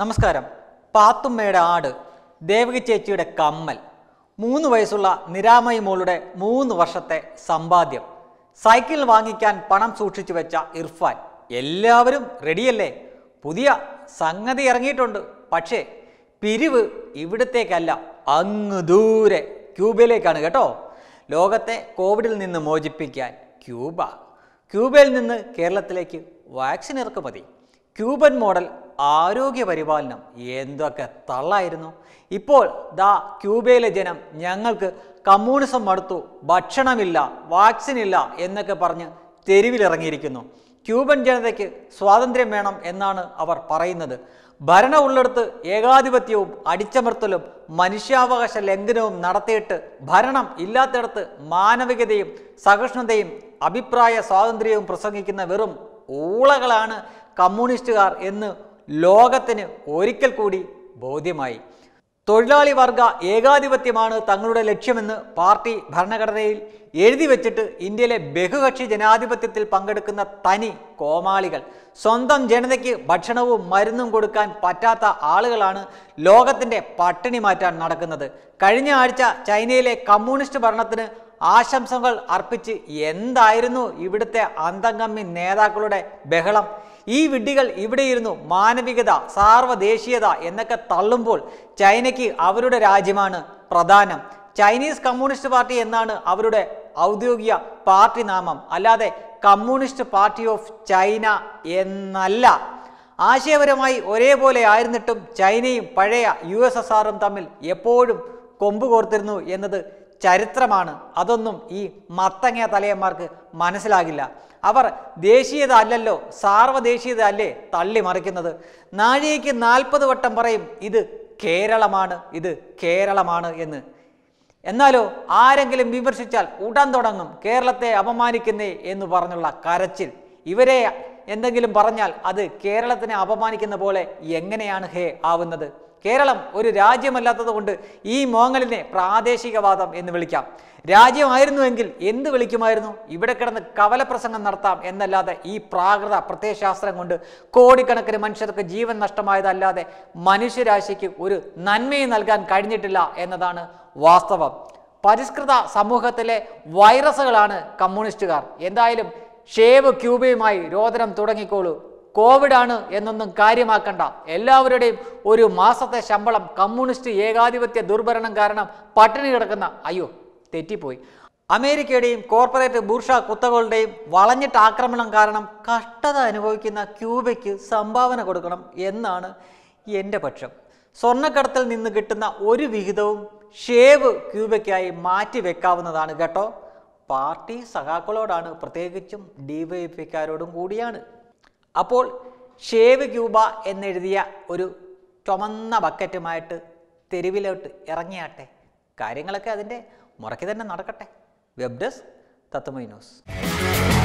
നമസ്കാരം പാത്തുമ്മയുടെ ആട് ദേവകി ചേച്ചിയുടെ കമ്മൽ മൂന്ന് വയസ്സുള്ള നിരാമയി മോളുടെ മൂന്ന് വർഷത്തെ സമ്പാദ്യം സൈക്കിൾ വാങ്ങിക്കാൻ പണം സൂക്ഷിച്ചു വെച്ച ഇർഫാൻ എല്ലാവരും റെഡിയല്ലേ പുതിയ സംഗതി ഇറങ്ങിയിട്ടുണ്ട് പക്ഷേ പിരിവ് ഇവിടത്തേക്കല്ല അങ്ങ് ദൂരെ ക്യൂബയിലേക്കാണ് കേട്ടോ ലോകത്തെ കോവിഡിൽ നിന്ന് മോചിപ്പിക്കാൻ ക്യൂബ ക്യൂബയിൽ നിന്ന് കേരളത്തിലേക്ക് വാക്സിൻ ഇറക്കുമതി ക്യൂബൻ മോഡൽ ആരോഗ്യ പരിപാലനം എന്തൊക്കെ തള്ളായിരുന്നു ഇപ്പോൾ ദാ ക്യൂബയിലെ ജനം ഞങ്ങൾക്ക് കമ്മ്യൂണിസം മടുത്തു ഭക്ഷണമില്ല വാക്സിൻ ഇല്ല എന്നൊക്കെ പറഞ്ഞ് തെരുവിലിറങ്ങിയിരിക്കുന്നു ക്യൂബൻ ജനതയ്ക്ക് സ്വാതന്ത്ര്യം വേണം എന്നാണ് അവർ പറയുന്നത് ഭരണ ഉള്ളിടത്ത് ഏകാധിപത്യവും അടിച്ചമർത്തലും മനുഷ്യാവകാശ ലംഘനവും നടത്തിയിട്ട് ഭരണം ഇല്ലാത്തിടത്ത് മാനവികതയും സഹിഷ്ണുതയും അഭിപ്രായ സ്വാതന്ത്ര്യവും പ്രസംഗിക്കുന്ന വെറും ഊളകളാണ് കമ്മ്യൂണിസ്റ്റുകാർ എന്ന് ലോകത്തിന് ഒരിക്കൽ കൂടി ബോധ്യമായി തൊഴിലാളി വർഗ ഏകാധിപത്യമാണ് തങ്ങളുടെ ലക്ഷ്യമെന്ന് പാർട്ടി ഭരണഘടനയിൽ എഴുതി വച്ചിട്ട് ഇന്ത്യയിലെ ബഹുകക്ഷി ജനാധിപത്യത്തിൽ പങ്കെടുക്കുന്ന തനി കോമാളികൾ സ്വന്തം ജനതയ്ക്ക് ഭക്ഷണവും മരുന്നും കൊടുക്കാൻ പറ്റാത്ത ആളുകളാണ് ലോകത്തിൻ്റെ പട്ടിണി മാറ്റാൻ നടക്കുന്നത് കഴിഞ്ഞ ആഴ്ച ചൈനയിലെ കമ്മ്യൂണിസ്റ്റ് ഭരണത്തിന് ആശംസകൾ അർപ്പിച്ച് എന്തായിരുന്നു ഇവിടുത്തെ അന്തംഗമ്മി നേതാക്കളുടെ ബഹളം ഈ വിഡ്ഢികൾ ഇവിടെയിരുന്നു മാനവികത സാർവദേശീയത എന്നൊക്കെ തള്ളുമ്പോൾ ചൈനയ്ക്ക് അവരുടെ രാജ്യമാണ് പ്രധാനം ചൈനീസ് കമ്മ്യൂണിസ്റ്റ് പാർട്ടി എന്നാണ് അവരുടെ ഔദ്യോഗിക പാർട്ടി നാമം അല്ലാതെ കമ്മ്യൂണിസ്റ്റ് പാർട്ടി ഓഫ് ചൈന എന്നല്ല ആശയപരമായി ഒരേപോലെ ആയിരുന്നിട്ടും ചൈനയും പഴയ യു തമ്മിൽ എപ്പോഴും കൊമ്പ് കോർത്തിരുന്നു എന്നത് ചരിത്രമാണ് അതൊന്നും ഈ മത്തങ്ങ തലയന്മാർക്ക് മനസ്സിലാകില്ല അവർ ദേശീയത അല്ലല്ലോ സാർവദേശീയത അല്ലേ തള്ളി മറിക്കുന്നത് നാഴികയ്ക്ക് നാൽപ്പത് വട്ടം പറയും ഇത് കേരളമാണ് ഇത് കേരളമാണ് എന്ന് എന്നാലോ ആരെങ്കിലും വിമർശിച്ചാൽ ഉടൻ തുടങ്ങും കേരളത്തെ അപമാനിക്കുന്നേ എന്ന് പറഞ്ഞുള്ള കരച്ചിൽ ഇവരെ എന്തെങ്കിലും പറഞ്ഞാൽ അത് കേരളത്തിനെ അപമാനിക്കുന്ന പോലെ എങ്ങനെയാണ് ഹേ ആവുന്നത് കേരളം ഒരു രാജ്യമല്ലാത്തതുകൊണ്ട് ഈ മോങ്ങലിനെ പ്രാദേശികവാദം എന്ന് വിളിക്കാം രാജ്യമായിരുന്നുവെങ്കിൽ എന്ത് വിളിക്കുമായിരുന്നു ഇവിടെ കിടന്ന് കവലപ്രസംഗം നടത്താം എന്നല്ലാതെ ഈ പ്രാകൃത പ്രത്യയശാസ്ത്രം കൊണ്ട് കോടിക്കണക്കിന് മനുഷ്യർക്ക് ജീവൻ നഷ്ടമായതല്ലാതെ മനുഷ്യരാശിക്ക് ഒരു നന്മയും നൽകാൻ കഴിഞ്ഞിട്ടില്ല എന്നതാണ് വാസ്തവം പരിഷ്കൃത സമൂഹത്തിലെ വൈറസുകളാണ് കമ്മ്യൂണിസ്റ്റുകാർ എന്തായാലും ഷേവ് ക്യൂബയുമായി രോദനം തുടങ്ങിക്കോളൂ ആണ് എന്നൊന്നും കാര്യമാക്കണ്ട എല്ലാവരുടെയും ഒരു മാസത്തെ ശമ്പളം കമ്മ്യൂണിസ്റ്റ് ഏകാധിപത്യ ദുർഭരണം കാരണം പട്ടിണി കിടക്കുന്ന അയ്യോ തെറ്റിപ്പോയി അമേരിക്കയുടെയും കോർപ്പറേറ്റ് ബൂർഷ കുത്തകളുടെയും വളഞ്ഞിട്ട് ആക്രമണം കാരണം കഷ്ടത അനുഭവിക്കുന്ന ക്യൂബയ്ക്ക് സംഭാവന കൊടുക്കണം എന്നാണ് എൻ്റെ പക്ഷം സ്വർണ്ണക്കടത്തിൽ നിന്ന് കിട്ടുന്ന ഒരു വിഹിതവും ഷേവ് ക്യൂബയ്ക്കായി മാറ്റി വെക്കാവുന്നതാണ് കേട്ടോ പാർട്ടി സഖാക്കളോടാണ് പ്രത്യേകിച്ചും ഡി വൈ പിക്കാരോടും കൂടിയാണ് അപ്പോൾ ഷേവ് ക്യൂബ എന്നെഴുതിയ ഒരു ചുമന്ന ബക്കറ്റുമായിട്ട് തെരുവിലോട്ട് ഇറങ്ങിയാട്ടെ കാര്യങ്ങളൊക്കെ അതിൻ്റെ മുറയ്ക്ക് തന്നെ നടക്കട്ടെ വെബ് ഡെസ്ക് തത്വമൈ ന്യൂസ്